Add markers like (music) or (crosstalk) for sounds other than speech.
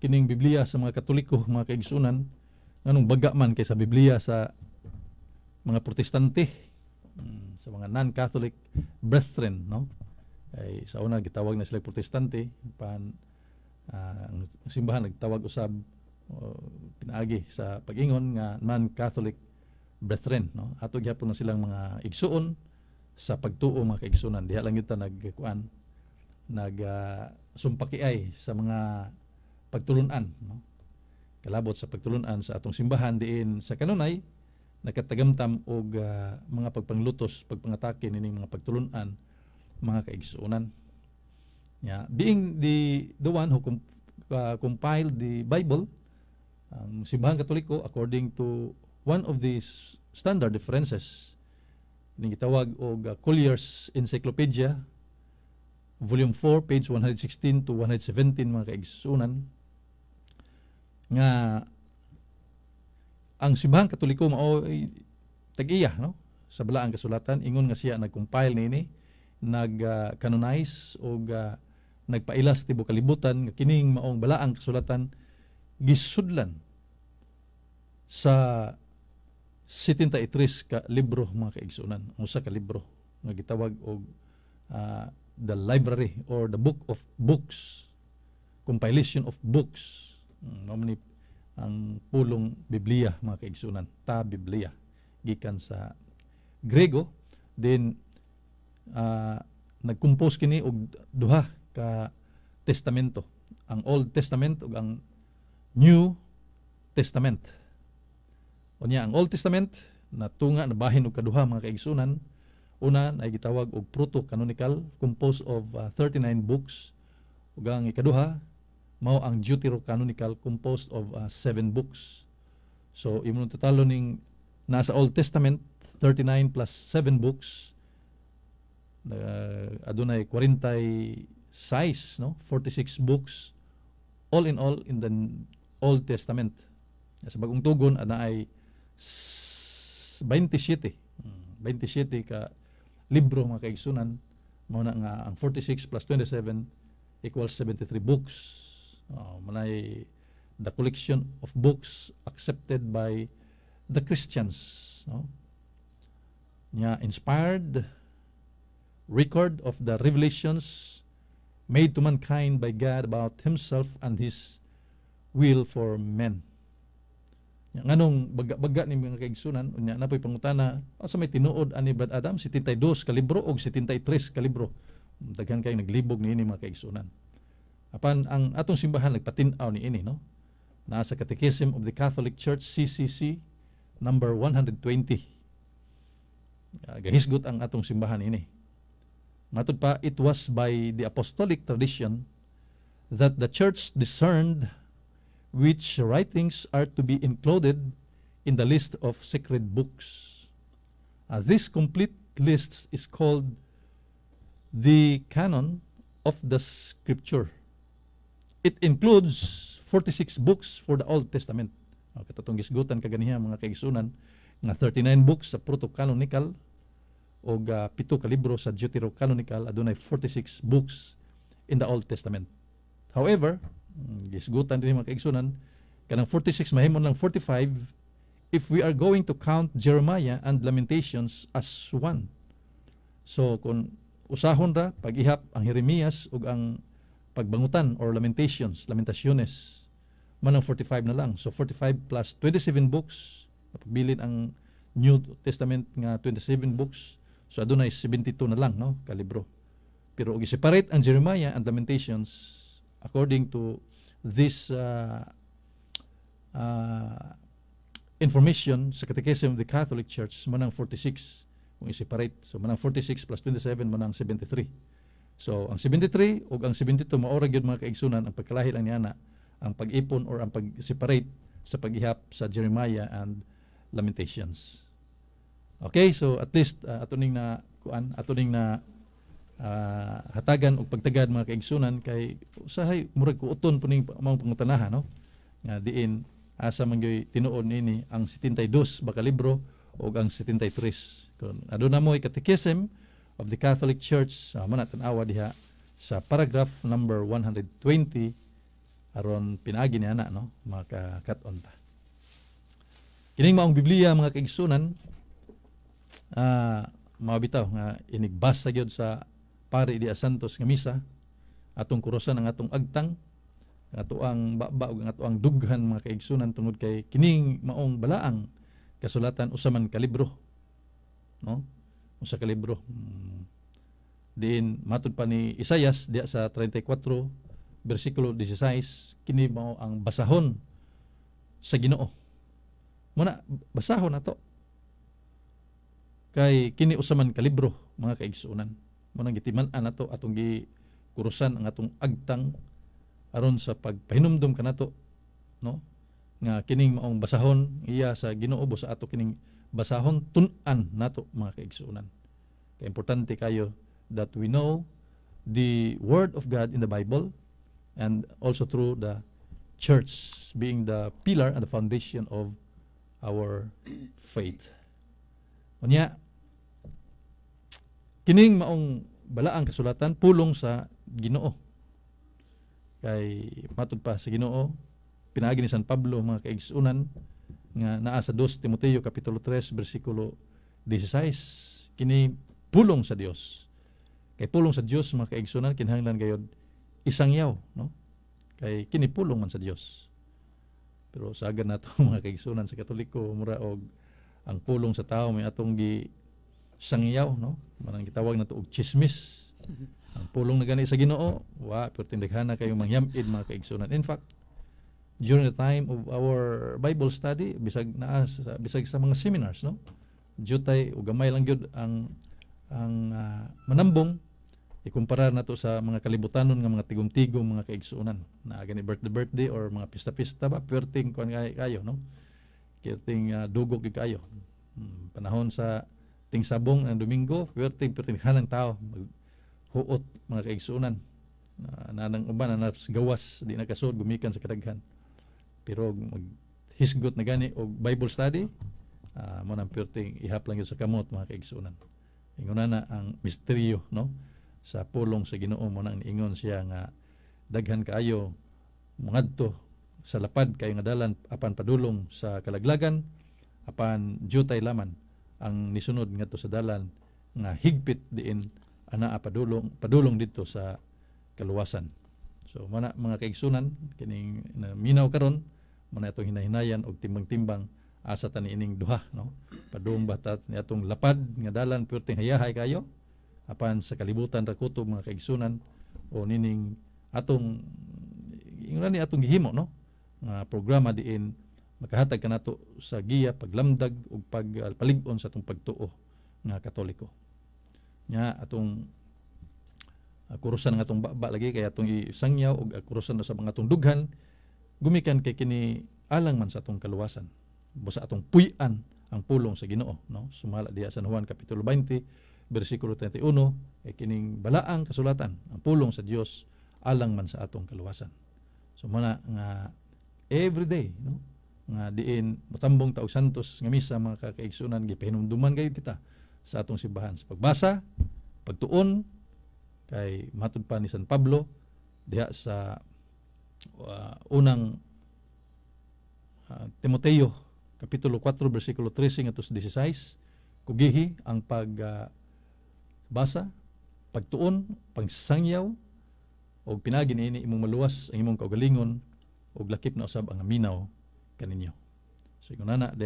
kining Biblia sa mga Katoliko, mga kaigsunan, nganong baga man kaysa Biblia sa mga protestante mm, sa mga non-Catholic brethren, no? Ay sa una gitawag na sila protestante pan uh, ang simbahan nagtawag usab pinaagi sa pag-ingon nga non-Catholic brethren, no? Ato gyapon na silang mga igsuon sa pagtuo mga kaigsunan. Diha lang yuta nagkuan nag uh, sumpakiay sa mga pagtulunan. No? Kalabot sa pagtulunan sa atong simbahan diin sa kanunay, nakatagamtam og uh, mga pagpanglutos, pagpangatake nining mga pagtulunan, mga kaigsuunan. Yeah. Being the, the one who comp uh, ah, compiled the Bible, ang simbahan katoliko according to one of the standard differences, ning gitawag og uh, Collier's Encyclopedia volume 4 page 116 to 117 mga kaigsuunan nga ang simbahan katoliko mao tag-iya no sa balaang kasulatan ingon nga siya nagcompile nini nag-canonize uh, og uh, nagpailas tibo kalibutan nga kining maong balaang kasulatan gisudlan sa 73 ka libro mga kaigsunan usa ka libro nga gitawag og uh, ah, the library or the book of books compilation of books Mm, Mamani ang pulong Biblia mga kaigsunan, ta Biblia gikan sa Grego then uh, ah, nagkompose kini og duha ka testamento, ang Old Testament ug ang New Testament. Unya ang Old Testament natunga na bahin og kaduha mga kaigsunan. Una na gitawag og proto-canonical composed of uh, ah, 39 books ug ang ikaduha mao ang Deuterocanonical composed of uh, seven books. So imong totalo ning nasa Old Testament 39 plus 7 books uh, adunay 40 size no 46 books all in all in the Old Testament. Sa bagong tugon ana ay 27 27 hmm. ka libro mga kaigsunan mao na nga ang 46 plus 27 equals 73 books Uh, manay the collection of books accepted by the Christians. No? Nya inspired record of the revelations made to mankind by God about Himself and His will for men. Nya nganong baga-baga ni mga kaigsunan, nya napoy pangutana, asa may tinuod ani Brad Adam 72 ka libro og 73 ka libro. Daghan kay naglibog ni ini mga kaigsunan apan ang atong simbahan nagpatinaw ni ini no naa sa Catechism of the Catholic Church CCC number 120 ah, gahisgot ang atong simbahan ini matud pa it was by the apostolic tradition that the church discerned which writings are to be included in the list of sacred books uh, this complete list is called the canon of the scripture It includes 46 books for the Old Testament. O, katatong gisgutan kaganiha mga kaigsunan nga 39 books sa proto-canonical o uh, pito ka libro sa deuterocanonical adunay 46 books in the Old Testament. However, mm, gisgutan din mga kaigsunan kanang 46 mahimong lang 45 if we are going to count Jeremiah and Lamentations as one. So kung usahon ra pag-ihap ang Jeremias ug ang pagbangutan or lamentations, lamentaciones, manang 45 na lang. So 45 plus 27 books, napabilin ang New Testament nga 27 books, so aduna adunay 72 na lang, no, kalibro. Pero og separate ang Jeremiah and Lamentations according to this uh, uh, information sa Catechism of the Catholic Church, manang 46 kung i-separate. So manang 46 plus 27, manang 73. So ang 73 ug ang 72 mao ra gyud mga kaigsunan ang pagkalahi lang niana ang pag-ipon or ang pag-separate sa paghihap sa Jeremiah and Lamentations. Okay, so at least uh, ah, atuning na kuan, atuning na uh, hatagan og pagtagad mga kaigsunan kay usahay murag kuuton puning maong pangutanahan no. Nga diin asa man gyoy tinuon ini ang 72 baka libro o ang 73. kun aduna mo katekism, of the Catholic Church uh, muna tanawa diha sa paragraph number 120 aron pinagi ni ana no maka cut on ta kining maong Biblia mga kaigsunan uh, mga bitaw nga inigbasa gyud sa pari di Santos nga misa atong kurosan ang atong agtang ato ang baba ug ato ang dughan mga kaigsunan tungod kay kining maong balaang kasulatan usaman kalibro no sa kalibro. Hmm. Diin matud pa ni Isayas diya sa 34 bersikulo 16 kini mao ang basahon sa Ginoo. Muna basahon nato kay kini usaman ka libro mga kaigsuonan. Muna gitiman-an nato atong gi kurusan ang atong agtang aron sa pagpahinumdom kanato no nga kining maong basahon iya sa Ginoo sa ato kining basahon tunan nato mga kaigsuonan. Kaya importante kayo that we know the word of God in the Bible and also through the church being the pillar and the foundation of our faith. Unya, kining maong balaang kasulatan pulong sa Ginoo. Kay matud pa sa Ginoo, pinaagi ni San Pablo mga kaigsunan nga naa sa 2 Timoteo kapitulo 3 bersikulo 16 kini pulong sa Dios kay pulong sa Dios mga kaigsunan kinahanglan gayod isang yaw no kay kini pulong man sa Dios pero sagad nato (laughs) mga kaigsunan sa Katoliko mura og ang pulong sa tao may atong gi sangyaw no manang gitawag nato og chismis mm-hmm. ang pulong na gani sa Ginoo wa pero tindaghan kayo mangyamid mga kaigsunan in fact during the time of our Bible study bisag naa bisag sa mga seminars no jutay o gamay lang gyud ang ang uh, manambong ikumpara nato sa mga kalibutanon nga mga tigum tigom mga kaigsuonan na gani birthday birthday or mga pista-pista ba pwerting kon ano kayo, kayo no pwerting uh, ah, dugog gyud kayo hmm, panahon sa ting sabong ng domingo pwerting pertinghan ng tao huot mga kaigsuonan uh, na nang uban na gawas di nakasod gumikan sa kadaghan pero mag hisgot na gani og Bible study uh, mo nang perting ihap lang yun sa kamot mga kaigsunan ingon na ang misteryo no sa pulong sa Ginoo mo nang ingon siya nga daghan kaayo mangadto sa lapad kayo nga dalan apan padulong sa kalaglagan apan jutay laman ang nisunod nga to sa dalan nga higpit diin ana padulong padulong dito sa kaluwasan So mana mga kaigsunan kining na minaw karon mana atong hinahinayan og timbang-timbang asa ta ining duha no. Padung batat ni atong lapad nga dalan perting hayahay kayo apan sa kalibutan ra kuto mga kaigsunan o nining atong ingon ni atong gihimo no nga programa diin makahatag kanato sa giya paglamdag ug pagpalig-on ah, sa atong pagtuo nga katoliko nya atong kurusan nga itong baba lagi kaya itong isangyaw o kurusan na sa mga itong dughan gumikan kay kini alang man sa itong kaluwasan busa atong puy-an ang pulong sa Ginoo no sumala diya sa Juan kapitulo 20 bersikulo 31 kay e kining balaang kasulatan ang pulong sa Dios alang man sa atong kaluwasan so muna nga every day no nga diin matambong taog santos nga misa mga kakaigsunan gipahinumduman kay kita sa atong sibahan sa pagbasa pagtuon kay matod pa ni San Pablo diha sa uh, unang uh, Timoteo kapitulo 4 bersikulo 13 ngadto 16 kugihi ang pag uh, basa pagtuon pagsangyaw og pinagi niini imong maluwas ang imong kaugalingon og lakip na usab ang aminaw kaninyo so ingon na